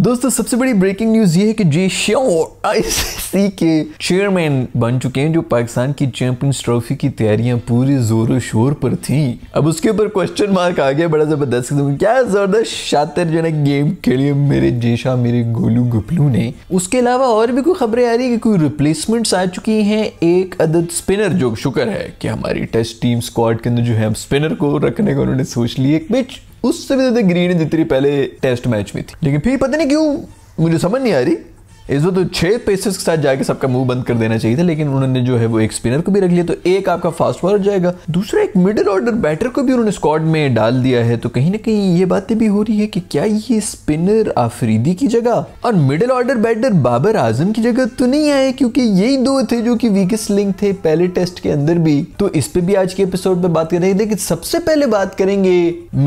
दोस्तों सबसे बड़ी ब्रेकिंग न्यूज ये है कि जी श्यो आईसीसी के चेयरमैन बन चुके हैं जो पाकिस्तान की चैंपियंस ट्रॉफी की तैयारियां पूरे जोरों शोर पर थी अब उसके ऊपर क्वेश्चन मार्क आ गया बड़ा जबरदस्त क्या जबरदस्त जो है गेम खेली मेरे जेशा मेरे गोलू गुपलू ने उसके अलावा और भी कोई खबरें आ रही है कि कोई रिप्लेसमेंट्स आ चुकी हैं एक अदद स्पिनर जो शुक्र है कि हमारी टेस्ट टीम स्क्वाड के अंदर जो है स्पिनर को रखने का उन्होंने सोच लिया एक मैच उससे भी तो ज्यादा ग्रीन जितनी पहले टेस्ट मैच में थी लेकिन फिर पता नहीं क्यों मुझे समझ नहीं आ रही इस तो छः पेसर्स के साथ जाके सबका मूव बंद कर देना चाहिए था लेकिन उन्होंने जो है वो एक स्पिनर को भी रख लिया तो एक आपका फास्ट बॉलर जाएगा दूसरा एक मिडिल ऑर्डर बैटर को भी उन्होंने स्क्वाड में डाल दिया है तो कहीं ना कहीं ये बातें भी हो रही है कि क्या ये स्पिनर आफरीदी की जगह और middle order batter Babar Azam की जगह तो नहीं आए क्योंकि यही दो थे जो की वीकेस्ट लिंक थे पहले टेस्ट के अंदर भी तो इस पर भी आज के एपिसोड में बात करेंगे लेकिन सबसे पहले बात करेंगे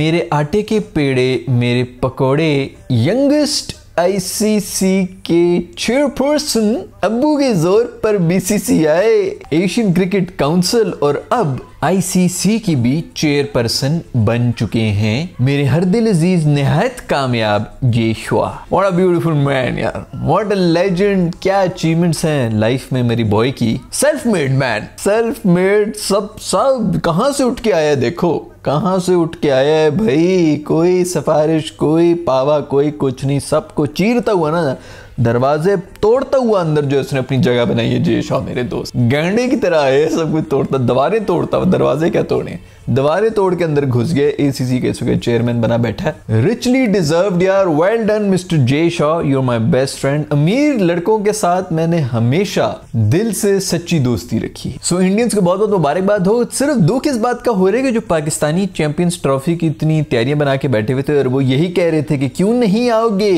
मेरे आटे के पेड़े मेरे पकौड़े यंगेस्ट आईसीसी के चेयरपर्सन अबू के जोर पर बीसीसीआई एशियन क्रिकेट काउंसिल और अब आईसीसी की भी चेयरपर्सन बन चुके हैं मेरे हर दिल अजीज नहायत कामयाब ये येशवा व्हाट अ ब्यूटीफुल मैन यार व्हाट अ लेजेंड क्या अचीवमेंट्स हैं लाइफ में मेरी बॉय की self made man self made सब सब कहाँ से उठ के आया देखो कहाँ से उठ के आया है भाई कोई सिफारिश कोई पावा कोई कुछ नहीं सब को चीरता हुआ ना दरवाजे तोड़ता हुआ अंदर जो इसने अपनी जगह बनाई है जय शाह मेरे दोस्त गेंडे की तरह आए सब कुछ तोड़ता दवारे तोड़ता दरवाजे क्या तोड़े दवारे तोड़ के अंदर घुस गए एसीसी के सुखे चेयरमैन बना बैठा है रिचली डिजर्व यार well done mister Jay Shah your my best friend अमीर लड़कों के साथ मैंने हमेशा दिल से सच्ची दोस्ती रखी सो so, इंडियंस को बहुत बहुत मुबारकबाद हो सिर्फ दुख इस बात का हो रहा है कि जो पाकिस्तानी चैंपियंस ट्रॉफी की इतनी तैयारियां बना के बैठे हुए थे और वो यही कह रहे थे कि क्यों नहीं आओगे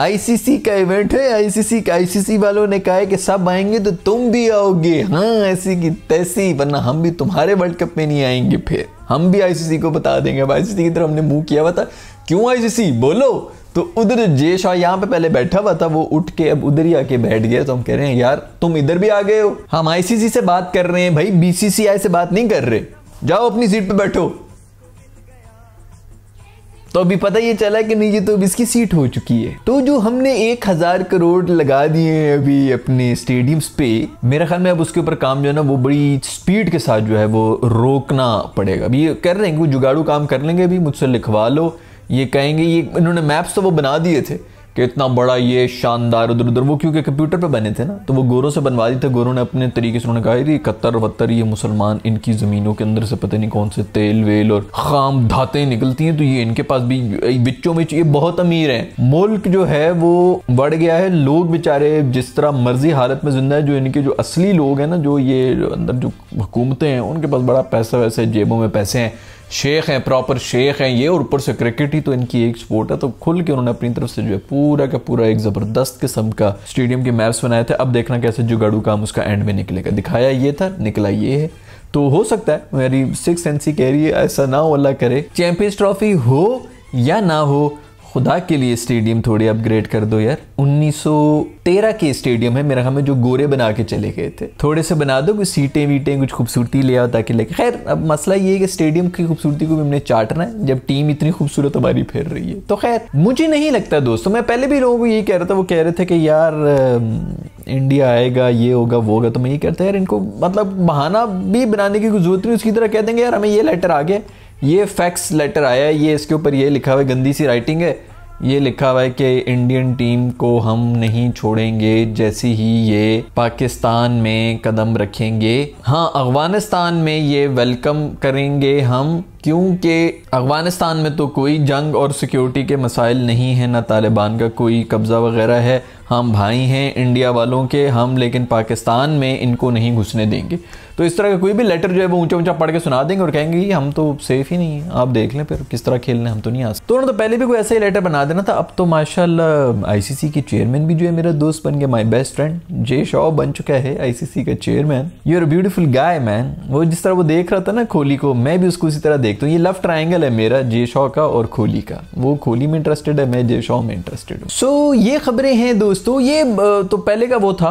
आईसीसी का इवेंट है आईसीसी का आईसीसी वालों ने कहा है कि सब आएंगे तो तुम भी आओगे हाँ ऐसी की तैसी वरना हम भी तुम्हारे वर्ल्ड कप में नहीं आएंगे फिर हम भी आईसीसी को बता देंगे अब आईसीसी की तरफ हमने मुंह किया हुआ था क्यों आईसीसी बोलो तो उधर जय शाह यहाँ पे पहले बैठा हुआ था वो उठ के अब उधर ही आके बैठ गया तो हम कह रहे हैं यार तुम इधर भी आ गए हो हम आईसीसी से बात कर रहे हैं भाई बीसीसीआई से बात नहीं कर रहे जाओ अपनी सीट पे बैठो तो अभी पता ये चला कि नहीं ये तो अब इसकी सीट हो चुकी है तो जो हमने एक हजार करोड़ लगा दिए हैं अभी अपने स्टेडियम्स पे मेरा ख्याल में अब उसके ऊपर काम जो है ना वो बड़ी स्पीड के साथ जो है वो रोकना पड़ेगा अभी ये कर रहे हैं जुगाड़ू काम कर लेंगे अभी मुझसे लिखवा लो ये कहेंगे ये इन्होंने मैप्स तो वो बना दिए थे कि इतना बड़ा ये शानदार उधर उधर वो क्योंकि कंप्यूटर पे बने थे ना तो वो गोरों से बनवा दिए थे गोरों ने अपने तरीके से उन्होंने कहा ये कत्तर वत्तर ये मुसलमान इनकी ज़मीनों के अंदर से पता नहीं कौन से तेल वेल और खाम धातें निकलती हैं तो ये इनके पास भी बिचों में ये बहुत अमीर हैं मुल्क जो है वो बढ़ गया है लोग बेचारे जिस तरह मर्जी हालत में जिंदा है जो इनके जो असली लोग हैं ना जो ये अंदर जो हुकूमतें हैं उनके पास बड़ा पैसा वैसे जेबों में पैसे हैं शेख हैं प्रॉपर शेख हैं ये और ऊपर से क्रिकेट ही तो इनकी एक स्पोर्ट है तो खुल के उन्होंने अपनी तरफ से जो है पूरा का पूरा एक ज़बरदस्त किस्म का स्टेडियम के मैप्स बनाए थे अब देखना कैसे जुगाड़ू काम उसका एंड में निकलेगा दिखाया ये था निकला ये है तो हो सकता है मेरी सिक्स एनसी कह रही है ऐसा ना हो अल्लाह करे चैंपियंस ट्रॉफी हो या ना हो खुदा के लिए स्टेडियम थोड़े अपग्रेड कर दो यार 1913 के स्टेडियम है मेरा हमें जो गोरे बना के चले गए थे थोड़े से बना दो कुछ सीटें वीटें कुछ खूबसूरती ले आओ ताकि लेके खैर अब मसला ये है कि स्टेडियम की खूबसूरती को भी हमने चाटना है जब टीम इतनी खूबसूरत हमारी फेर रही है तो खैर मुझे नहीं लगता दोस्तों तो मैं पहले भी लोगों को यही कह रहा था वो कह रहे थे कि यार इंडिया आएगा ये होगा वो होगा तो मैं ये कहता यार इनको मतलब बहाना भी बनाने की जरूरत नहीं उसकी तरह कह देंगे यार हमें ये लेटर आ गया ये फैक्स लेटर आया है ये इसके ऊपर ये लिखा हुआ है गंदी सी राइटिंग है ये लिखा हुआ है कि इंडियन टीम को हम नहीं छोड़ेंगे जैसे ही ये पाकिस्तान में कदम रखेंगे हाँ अफगानिस्तान में ये वेलकम करेंगे हम क्योंकि अफ़गानिस्तान में तो कोई जंग और सिक्योरिटी के मसाइल नहीं हैं ना तालिबान का कोई कब्ज़ा वगैरह है हम भाई हैं इंडिया वालों के हम लेकिन पाकिस्तान में इनको नहीं घुसने देंगे तो इस तरह का कोई भी लेटर जो है वो ऊंचा ऊंचा पढ़ के सुना देंगे और कहेंगे कि हम तो सेफ़ ही नहीं हैं आप देख लें फिर किस तरह खेलने हम तो नहीं आ सकते तो उन्होंने तो पहले भी कोई ऐसा ही लेटर बना देना था अब तो सी सी के चेयरमैन भी जो है मेरा दोस्त बन गया my best friend Jay Shah बन चुका है आईसीसी का chairman you are beautiful guy man वो जिस तरह वो देख रहा था ना कोहली को मैं भी उसको इसी तरह देख देखता तो हूँ ये लव ट्राइंगल है मेरा जे शॉ का और खोली का वो खोली में इंटरेस्टेड है मैं जे शॉ में इंटरेस्टेड हूँ सो so, ये खबरें हैं दोस्तों ये तो पहले का वो था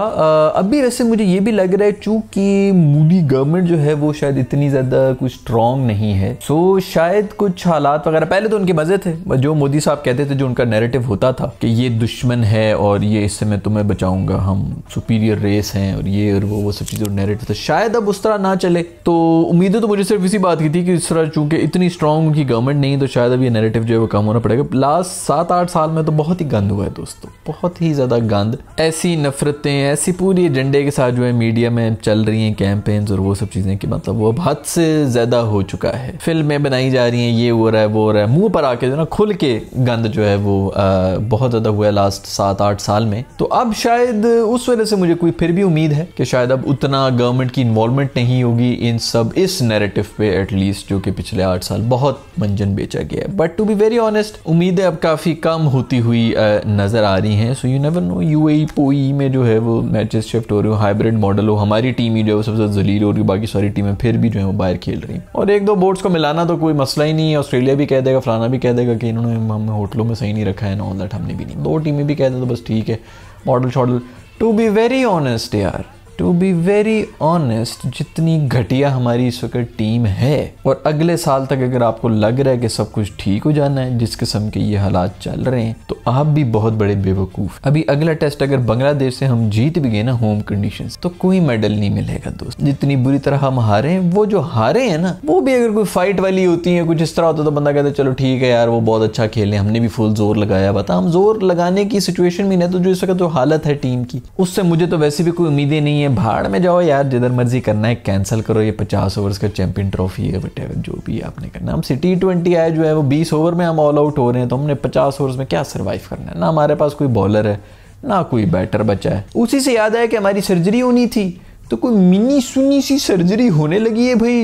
अभी वैसे मुझे ये भी लग रहा है चूंकि मोदी गवर्नमेंट जो है वो शायद इतनी ज़्यादा कुछ स्ट्रॉन्ग नहीं है सो so, शायद कुछ हालात वगैरह पहले तो उनके मज़े थे जो मोदी साहब कहते थे जो उनका नेरेटिव होता था कि ये दुश्मन है और ये इससे मैं तुम्हें बचाऊंगा हम सुपीरियर रेस हैं और ये और वो वो सब चीज़ें नेरेटिव था शायद अब उस तरह ना चले तो उम्मीदें तो मुझे सिर्फ इसी बात की थी कि इस तरह चूँकि क्योंकि इतनी स्ट्रांग उनकी गवर्नमेंट नहीं तो शायद अब ये नेरेटिव जो है वो कम होना पड़ेगा लास्ट सात आठ साल में तो बहुत ही गंद हुआ है दोस्तों बहुत ही ज़्यादा गंद ऐसी नफरतें ऐसी पूरी एजेंडे के साथ जो है मीडिया में चल रही हैं कैंपेन्स और वो सब चीज़ें कि मतलब वो अब हद से ज़्यादा हो चुका है फिल्में बनाई जा रही हैं ये हो रहा है वो हो रहा है मुँह पर आके जो ना खुल के गंद जो है वो बहुत ज़्यादा हुआ है लास्ट सात आठ साल में तो अब शायद उस वजह से मुझे कोई फिर भी उम्मीद है कि शायद अब उतना गवर्नमेंट की इन्वॉलमेंट नहीं होगी इन सब इस नेरेटिव पे एटलीस्ट जो कि पिछले पिछले आठ साल बहुत मंजन बेचा गया है but to be very honest उम्मीदें अब काफ़ी कम होती हुई नज़र आ रही हैं सो यू नेवर नो यू ए पोई में जो है वो मैचेस शिफ्ट हो रहे हो हाइब्रिड मॉडल हो हमारी टीम ही जो है वो सबसे जलील हो रही है बाकी सारी टीमें फिर भी जो है वो बाहर खेल रही हैं और एक दो बोर्ड्स को मिलाना तो कोई मसला ही नहीं है ऑस्ट्रेलिया भी कह देगा फलाना भी कह देगा कि इन्होंने हमें होटलों में सही नहीं रखा है ना ऑल दैट हमने भी नहीं दो टीमें भी कह दें तो बस ठीक है मॉडल शॉडल टू बी वेरी ऑनेस्ट यार टू बी वेरी ऑनेस्ट जितनी घटिया हमारी इस वक्त टीम है और अगले साल तक अगर आपको लग रहा है कि सब कुछ ठीक हो जाना है जिस किस्म के ये हालात चल रहे हैं तो आप भी बहुत बड़े बेवकूफ़ अभी अगला टेस्ट अगर बांग्लादेश से हम जीत भी गए ना होम कंडीशन तो कोई मेडल नहीं मिलेगा दोस्त जितनी बुरी तरह हम हारे हैं वो जो हारे हैं ना वो भी अगर कोई फाइट वाली होती है कुछ इस तरह होता तो बंदा कहता है चलो ठीक है यार वो बहुत अच्छा खेले हमने भी फुल जोर लगाया बता हम जोर लगाने की सिचुएशन में नहीं तो जो इस वक्त जो हालत है टीम की उससे मुझे तो वैसे भी कोई उम्मीदें नहीं है है भाड़ में जाओ यार जिधर मर्जी करना है कैंसिल करो ये पचास ओवर्स का चैंपियन ट्रॉफी है वट जो भी आपने करना हम सिटी ट्वेंटी आए जो है वो बीस ओवर में हम ऑल आउट हो रहे हैं तो हमने पचास ओवर्स में क्या सर्वाइव करना है ना हमारे पास कोई बॉलर है ना कोई बैटर बचा है उसी से याद आया कि हमारी सर्जरी होनी थी तो कोई मिनी सुनी सी सर्जरी होने लगी है भाई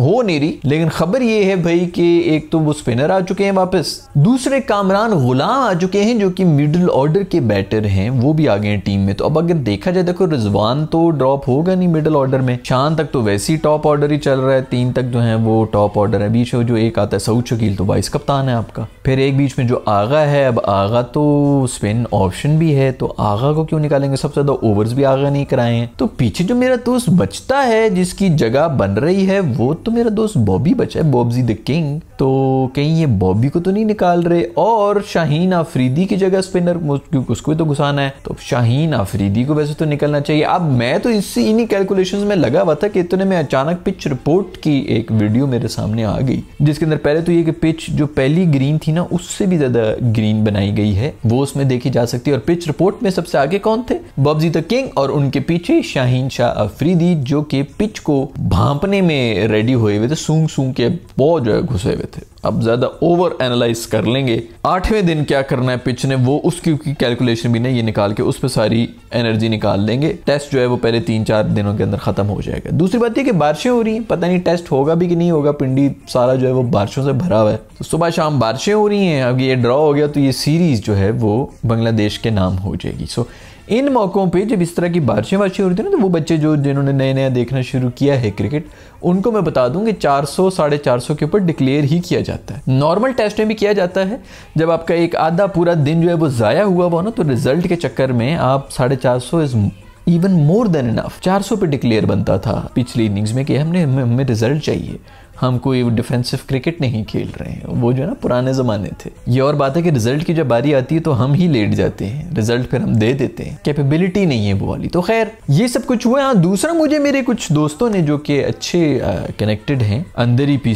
हो नहीं रही लेकिन खबर ये है भाई कि एक तो वो स्पिनर आ चुके हैं वापस दूसरे कामरान गुलाम आ चुके हैं जो कि मिडिल ऑर्डर के बैटर हैं वो भी आ गए हैं टीम में तो अब अगर देखा जाए देखो रिजवान तो ड्रॉप होगा नहीं मिडिल ऑर्डर में शान तक तो वैसे ही टॉप ऑर्डर ही चल रहा है तीन तक जो है वो टॉप ऑर्डर है बीच में जो एक आता है सऊद शकील तो वाइस कप्तान है आपका फिर एक बीच में जो आगा है अब आगा तो स्पिन ऑप्शन भी है तो आगा को क्यों निकालेंगे सबसे ज्यादा ओवर्स भी आगा नहीं कराए हैं तो पीछे जो मेरा दोस्त बचता है जिसकी जगह बन रही है वो तो मेरा दोस्त बॉबी बचा है बॉब्जी द किंग तो कहीं ये बॉबी को तो नहीं निकाल रहे और शाहीन आफरीदी की जगह स्पिनर क्योंकि उसको तो घुसाना है तो शाहीन आफरीदी को वैसे तो निकलना चाहिए अब मैं तो इसी इन्हीं कैलकुलेशन में लगा हुआ था कि इतने में अचानक पिच रिपोर्ट की एक वीडियो मेरे सामने आ गई जिसके अंदर पहले तो ये कि पिच जो पहली ग्रीन थी ना उससे भी ज्यादा ग्रीन बनाई गई है वो उसमें देखी जा सकती है और पिच रिपोर्ट में सबसे आगे कौन थे बॉबजी द किंग और उनके पीछे शाहीन शाह अफरीदी जो कि पिच को भांपने में रेडी भी हुए हुए थे सूंग सूंग के बहुत जो है घुसे हुए थे अब ज़्यादा ओवर एनालाइज कर लेंगे आठवें दिन क्या करना है पिच ने वो उसकी कैलकुलेशन भी नहीं ये निकाल के उस पर सारी एनर्जी निकाल लेंगे टेस्ट जो है वो पहले तीन चार दिनों के अंदर ख़त्म हो जाएगा दूसरी बात यह कि बारिशें हो रही हैं पता नहीं टेस्ट होगा भी कि नहीं होगा पिंडी सारा जो है वो बारिशों से भरा हुआ है तो सुबह शाम बारिशें हो रही हैं अब ये ड्रॉ हो गया तो ये सीरीज़ जो है वो बांग्लादेश के नाम हो जाएगी सो so, इन मौक़ों पे जब इस तरह की बारिशें वारिशें होती हैं ना तो वो बच्चे जो जिन्होंने नया नया देखना शुरू किया है क्रिकेट उनको मैं बता दूं कि 400 साढ़े चार के ऊपर डिक्लेयर ही किया जाता है नॉर्मल टेस्ट में भी किया जाता है जब आपका एक आधा पूरा दिन जो है वो ज़ाया हुआ हुआ ना तो रिजल्ट के चक्कर में आप साढ़े चार सौ is even more than enough 400 पे डिक्लेयर बनता था पिछली इनिंग्स में कि हमने हमें रिजल्ट चाहिए हम कोई डिफेंसिव क्रिकेट नहीं खेल रहे हैं वो जो है ना पुराने ज़माने थे ये और बात है कि रिजल्ट की जब बारी आती है तो हम ही लेट जाते हैं रिजल्ट फिर हम दे देते हैं कैपेबिलिटी नहीं है वो वाली तो खैर ये सब कुछ हुआ हाँ दूसरा मुझे मेरे कुछ दोस्तों ने जो कि अच्छे कनेक्टेड हैं अंदर ही पी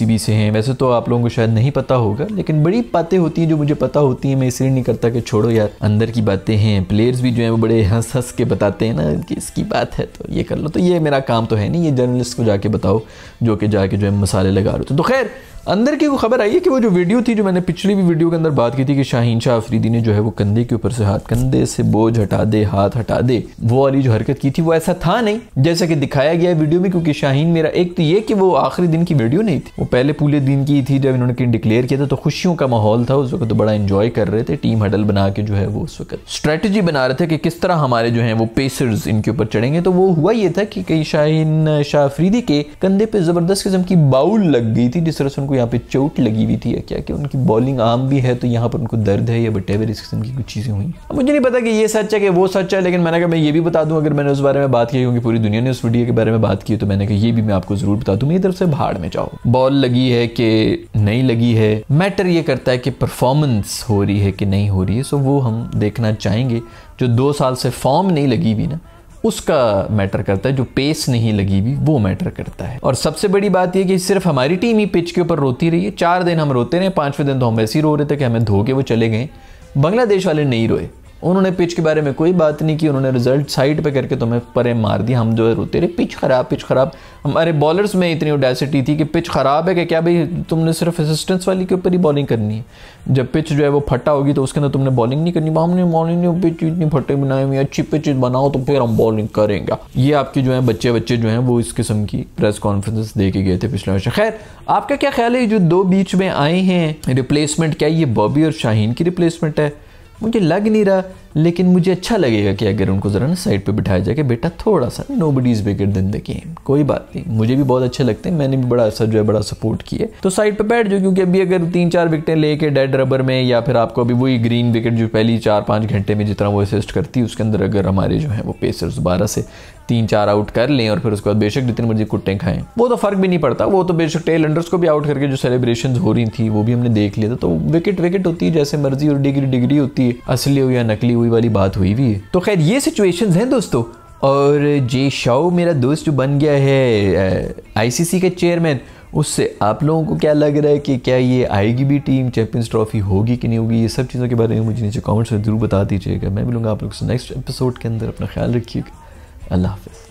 सी से हैं वैसे तो आप लोगों को शायद नहीं पता होगा लेकिन बड़ी बातें होती हैं जो मुझे पता होती हैं मैं इसलिए नहीं करता कि छोड़ो यार अंदर की बातें हैं प्लेयर्स भी जो हैं वो बड़े हंस हंस के बताते हैं ना कि इसकी बात है तो ये कर लो तो ये मेरा काम तो है नहीं ये जर्नलिस्ट को जाके बताओ जो कि जाके जो है मसाले लगा रहे होते तो खैर अंदर की वो खबर आई है कि वो जो वीडियो थी जो मैंने पिछली भी वीडियो के अंदर बात की थी कि शाहीन शाह अफरीदी ने जो है वो कंधे के ऊपर से हाथ कंधे से बोझ हटा दे हाथ हटा दे वो वाली जो हरकत की थी वो ऐसा था नहीं जैसा कि दिखाया गया है वीडियो में क्योंकि शाहीन मेरा एक तो ये कि वो आखिरी दिन की वीडियो नहीं थी वो पहले पूरे दिन की थी जब इन्होंने कहीं डिक्लेयर किया था तो खुशियों का माहौल था उस वक्त तो बड़ा इंजॉय कर रहे थे टीम हडल बना के जो है वो उस वक्त स्ट्रेटजी बना रहे थे कि किस तरह हमारे जो है वो पेसर्स इनके ऊपर चढ़ेंगे तो वो हुआ ये था कि कई शाहीन शाह अफरीदी के कंधे पर जबरदस्त किस्म की बाउल लग गई थी जिस तरह से उनको यहाँ पे चोट लगी हुई थी या क्या कि उनकी बॉलिंग आम भी है तो यहाँ पर उनको दर्द है या वट इस किस्म की कुछ चीज़ें हुई अब मुझे नहीं पता कि ये सच है कि वो सच है लेकिन मैंने कहा मैं ये भी बता दूँ अगर मैंने उस बारे में बात की क्योंकि पूरी दुनिया ने उस वीडियो के बारे में बात की तो मैंने कहा ये भी मैं आपको ज़रूर बता दूँ मेरी तरफ से भाड़ में जाओ बॉल लगी है कि नहीं लगी है मैटर ये करता है कि परफॉर्मेंस हो रही है कि नहीं हो रही है सो वो हम देखना चाहेंगे जो दो साल से फॉर्म नहीं लगी हुई ना उसका मैटर करता है जो पेस नहीं लगी हुई वो मैटर करता है और सबसे बड़ी बात यह कि सिर्फ हमारी टीम ही पिच के ऊपर रोती रही है चार दिन हम रोते रहे पाँचवें दिन तो हम ऐसे ही रो रहे थे कि हमें धो के वो चले गए बांग्लादेश वाले नहीं रोए उन्होंने पिच के बारे में कोई बात नहीं की उन्होंने रिजल्ट साइड पे करके तुम्हें परे मार दिया हम जो है रोते रहे पिच ख़राब पिच ख़राब हमारे बॉलर्स में इतनी ओडेसिटी थी कि पिच ख़राब है कि क्या भाई तुमने सिर्फ असिस्टेंस वाली के ऊपर ही बॉलिंग करनी है जब पिच जो है वो फटा होगी तो उसके अंदर तुमने बॉलिंग नहीं करनी हमने बॉलिंग नहीं पिच इतनी फटे बनाए हुई अच्छी पिच बनाओ तो फिर हम बॉलिंग करेंगे ये आपके जो है बच्चे बच्चे जो हैं वो इस किस्म की प्रेस कॉन्फ्रेंस दे के गए थे पिछले वर्ष खैर आपका क्या ख्याल है जो दो बीच में आए हैं रिप्लेसमेंट क्या ये बॉबी और शाहीन की रिप्लेसमेंट है मुझे लग नहीं रहा लेकिन मुझे अच्छा लगेगा कि अगर उनको ज़रा ना साइड पे बिठाया जाए कि बेटा थोड़ा सा नो बडी इज़ दिन देखिए कोई बात नहीं मुझे भी बहुत अच्छे लगते हैं मैंने भी बड़ा ऐसा जो है बड़ा सपोर्ट किया तो साइड पे बैठ जाओ क्योंकि अभी अगर तीन चार विकटें लेके डेड रबर में या फिर आपको अभी वही ग्रीन विकेट जो पहली चार पाँच घंटे में जितना वो असिस्ट करती है उसके अंदर अगर हमारे जो है वो पेसर्स दोबारा से तीन चार आउट कर लें और फिर उसके बाद बेशक जितनी मर्जी कुट्टे खाएं वो तो फर्क भी नहीं पड़ता वो तो बेशक टेल अंडर्स को भी आउट करके जो सेलिब्रेशन हो रही थी वो भी हमने देख लिया था तो विकेट विकेट होती है जैसे मर्जी और डिग्री डिग्री होती है असली हो या नकली हुई वाली बात हुई भी है तो खैर ये सिचुएशंस हैं दोस्तों और जे शाओ मेरा दोस्त जो बन गया है आईसीसी के चेयरमैन उससे आप लोगों को क्या लग रहा है कि क्या ये आएगी भी टीम चैंपियंस ट्रॉफी होगी कि नहीं होगी ये सब चीज़ों के बारे में मुझे नीचे कमेंट्स में ज़रूर बता दीजिएगा मैं मिलूंगा आप लोग से नेक्स्ट एपिसोड के अंदर अपना ख्याल रखिएगा अल्लाह हाफिज़